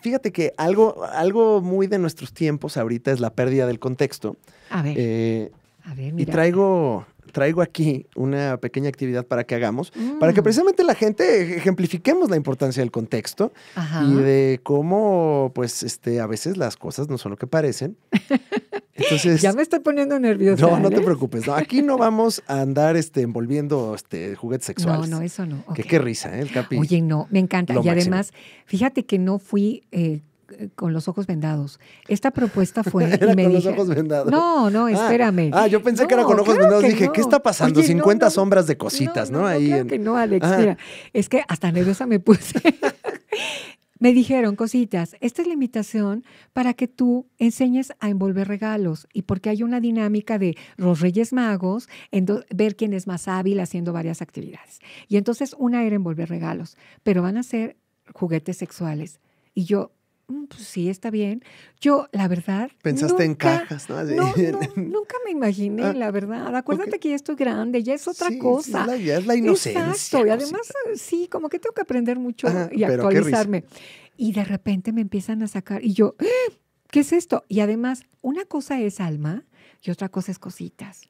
Fíjate que algo, algo muy de nuestros tiempos ahorita es la pérdida del contexto. A ver. Eh, a ver, mira. Y traigo, traigo aquí una pequeña actividad para que hagamos, para que mm. precisamente la gente ejemplifiquemos la importancia del contexto y de cómo, pues, este, a veces las cosas no son lo que parecen. ya me estoy poniendo nerviosa. No, no te ¿eh? preocupes. aquí no vamos a andar este, envolviendo este, juguetes sexuales. No, no, eso no. qué risa, ¿eh? El capi. Oye, no, me encanta. y además, fíjate que no fui eh, con los ojos vendados. Esta propuesta fue. No, no, ah, espérame. Ah, yo pensé que era con ojos vendados. Dije, ¿qué está pasando? 50 sombras de cositas, ¿no? Ahí. que no, Alex. es que hasta nerviosa me puse. me dijeron cositas, esta es la invitación para que tú enseñes a envolver regalos y porque hay una dinámica de los Reyes Magos, en ver quién es más hábil haciendo varias actividades. Y entonces una era envolver regalos, pero van a ser juguetes sexuales. Y yo Mm, pues sí, está bien. Yo, la verdad. Pensaste en cajas, ¿no? No, Nunca me imaginé, ah, la verdad. Acuérdate que ya estoy grande, ya es otra cosa. ya es la inocencia. Exacto. Y además, eh, sí, como que tengo que aprender mucho y actualizarme. Y de repente me empiezan a sacar, y yo, eh, ¿qué es esto? Y además, una cosa es alma y otra cosa es cositas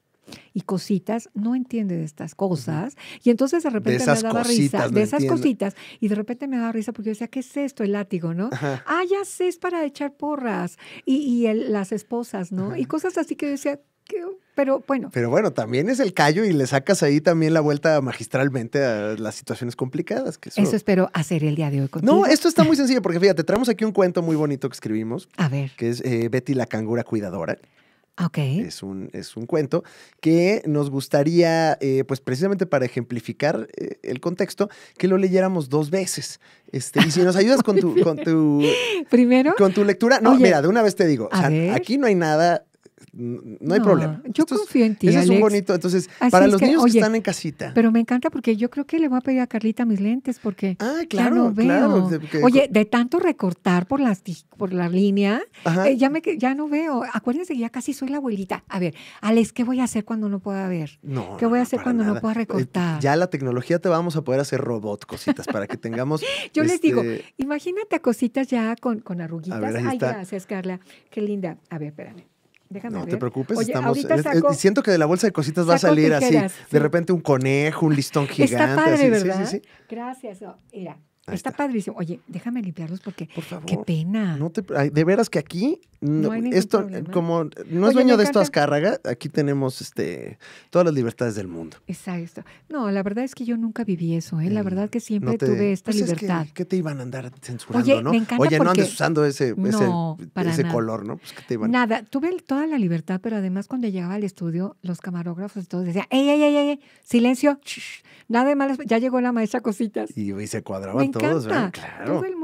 y cositas, no entiende de estas cosas. Y entonces de repente me daba risa, de esas cositas. Y de repente me daba risa porque yo decía, ¿qué es esto? El látigo, ¿no? Ah, ya sé, es para echar porras. Y, las esposas, ¿no? Y cosas así que yo decía, pero bueno. Pero bueno, también es el callo y le sacas ahí también la vuelta magistralmente a las situaciones complicadas. Que eso... espero hacer el día de hoy contigo. No, esto está muy sencillo porque fíjate, traemos aquí un cuento muy bonito que escribimos. A ver. Que es eh, Betty la cangura cuidadora. Es, un, es un cuento que nos gustaría, eh, pues precisamente para ejemplificar eh, el contexto, que lo leyéramos dos veces. Este, y si nos ayudas con tu, con tu... ¿Primero? Con tu lectura. No, mira, de una vez te digo, aquí no hay nada no hay problema. Yo confío en ti. es un bonito. Entonces, para los niños que están en casita. Pero me encanta porque yo creo que le voy a pedir a Carlita mis lentes porque. Ah, ya no veo. oye, de tanto recortar por, las, por la línea, eh, ya, me, ya no veo. Acuérdense que ya casi soy la abuelita. A ver, Alex, ¿qué voy a hacer cuando no pueda ver? No. ¿Qué voy a hacer cuando no pueda eh, recortar? ya la tecnología te vamos a poder hacer robot cositas para que tengamos. yo les digo, este, imagínate a cositas ya con, con arruguitas. Ay, gracias, Carla. Qué linda. A ver, espérame. Déjame no te preocupes, estamos. siento que de la bolsa de cositas va a salir así. De repente un conejo, un listón gigante. Sí, sí, Gracias. mira, está, padrísimo. Oye, déjame limpiarlos porque qué pena. de veras que aquí esto como no es dueño de esto Azcárraga, aquí tenemos este todas las libertades del mundo. Exacto. No, la verdad es que yo nunca viví eso, ¿eh? La mm, verdad que siempre tuve esta pues libertad. que, ¿Qué te iban a andar censurando, Oye, no? Me Oye, no andes usando ese color, ¿no? Pues, nada, tuve toda la libertad, pero además cuando llegaba al estudio, los camarógrafos todos decían, "Ey, ey, ey, ey, silencio. nada de malas, ya llegó la maestra Cositas." Y, yo se cuadraban claro.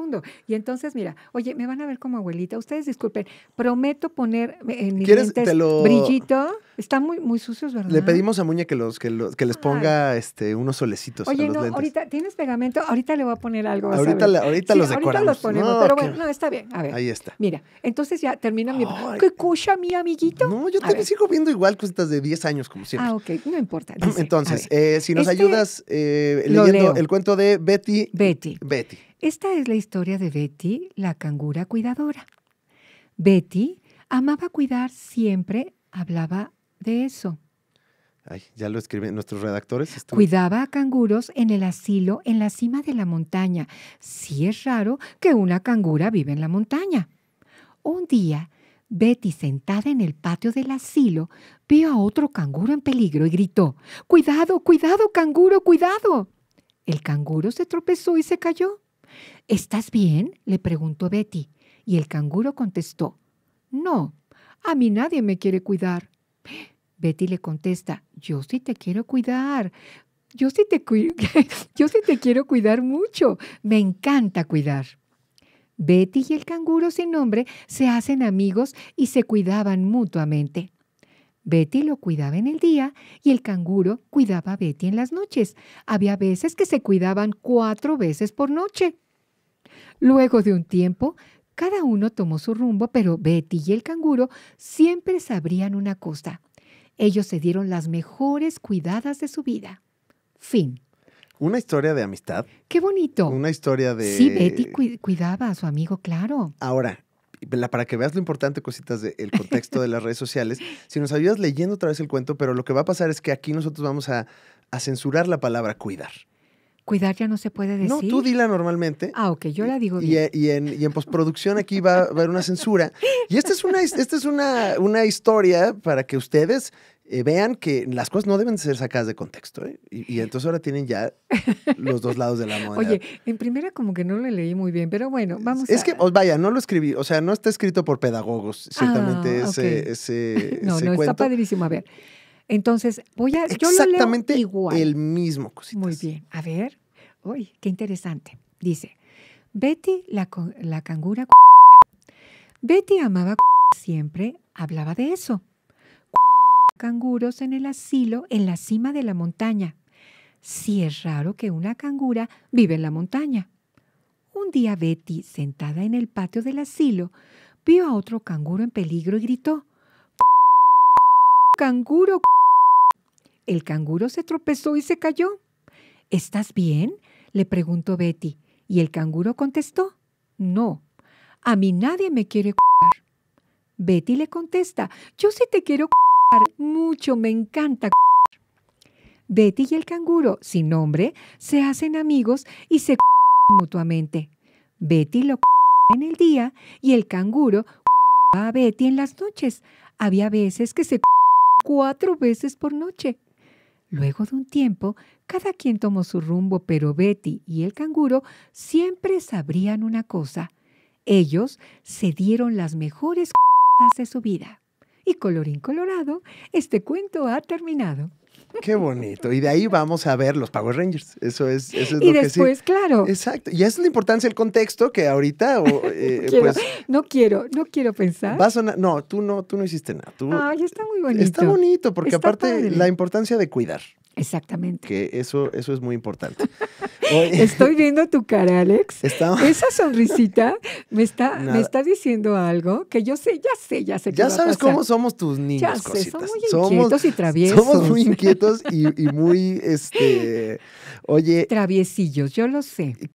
Y entonces, mira, oye, me van a ver como abuelita. Ustedes disculpen, prometo poner en mis brillito. Están muy, muy sucios, ¿verdad? Le pedimos a Muña que los, que, los, que les ponga este, unos solecitos. Oye, no, ahorita, ¿tienes pegamento? Ahorita le voy a poner algo. Ahorita, ahorita los decoramos. ponemos, pero bueno, no, está bien. A ver. Ahí está. Mira, entonces ya termina mi. ¿Qué cucha, mi amiguito? No, yo te sigo viendo igual cositas de 10 años, como siempre. Ah, ok, no importa. entonces, eh, si nos este ayudas eh, leyendo el cuento de Betty. Betty. Betty. Esta es la historia de Betty, la cangura cuidadora. Betty amaba cuidar siempre, hablaba de eso. Ay, ya lo escriben nuestros redactores. Cuidaba a canguros en el asilo en la cima de la montaña. Sí es raro que una cangura vive en la montaña. Un día, Betty, sentada en el patio del asilo, vio a otro canguro en peligro y gritó, Cuidado, cuidado, canguro, cuidado. El canguro se tropezó y se cayó. ¿Estás bien? le preguntó Betty, y el canguro contestó, No, a mí nadie me quiere cuidar. Betty le contesta, yo sí te quiero cuidar. Yo sí, te yo sí te quiero cuidar mucho. Me encanta cuidar. Betty y el canguro sin nombre se hacen amigos y se cuidaban mutuamente. Betty lo cuidaba en el día y el canguro cuidaba a Betty en las noches. Había veces que se cuidaban cuatro veces por noche. Luego de un tiempo, cada uno tomó su rumbo, pero Betty y el canguro siempre sabrían una cosa. Ellos se dieron las mejores cuidadas de su vida. Fin. Una historia de amistad. Qué bonito. Una historia de... Sí, Betty cuidaba a su amigo, claro. Ahora, para que veas lo importante, cositas del contexto de las redes sociales, si nos ayudas leyendo otra vez el cuento, pero lo que va a pasar es que aquí nosotros vamos a censurar la palabra cuidar. Cuidar ya no se puede decir. No, tú dila normalmente. Ah, ok, yo la digo bien. Y, en, y en, postproducción aquí va, a haber una censura. Y esta es una, esta es una, una historia para que ustedes eh, vean que las cosas no deben ser sacadas de contexto. ¿eh? Y, entonces ahora tienen ya los dos lados de la moneda. Oye, en primera como que no lo leí muy bien, pero bueno, vamos es que que, vaya, no lo escribí, o sea, no está escrito por pedagogos, ciertamente ah, ese, ese, no, no, está padrísimo. A ver. Entonces, voy a. Exactamente yo lo igual. el mismo, cosito. Muy bien. A ver. Uy, qué interesante. Dice: Betty, la, la cangura. Betty amaba siempre, hablaba de eso. Canguros en el asilo, en la cima de la montaña. Si es raro que una cangura vive en la montaña. Un día Betty, sentada en el patio del asilo, vio a otro canguro en peligro y gritó: ¡Canguro! El canguro se tropezó y se cayó. ¿Estás bien? le preguntó Betty, y el canguro contestó, No, a mí nadie me quiere c***ar. Betty le contesta, Yo sí te quiero c***ar, mucho me encanta Betty y el canguro, sin nombre, se hacen amigos y se c***an mutuamente. Betty lo c***a en el día y el canguro c***a a Betty en las noches. Había veces que se cuatro veces por noche. Luego de un tiempo, cada quien tomó su rumbo, pero Betty y el canguro siempre sabrían una cosa. Ellos se dieron las mejores c***as de su vida. Y colorín colorado, este cuento ha terminado. Qué bonito. Y de ahí vamos a ver los Power Rangers. Eso es, eso es lo después, que sí. claro. Exacto. Y es la importancia del contexto que ahorita. Eh, pues, no quiero, no quiero pensar. a no, tú no, tú no hiciste nada. Tú, Ay, está muy bonito. Está bonito, porque aparte la importancia de cuidar. Exactamente. Que eso, eso es muy importante. Estoy viendo tu cara, Alex. Esa sonrisita me está, me está diciendo algo que yo sé, ya sé, ya sé. Ya sabes cómo somos tus niños. Ya sé, son muy inquietos y traviesos. Somos muy inquietos y, y muy, este, oye. Traviesillos, yo lo sé.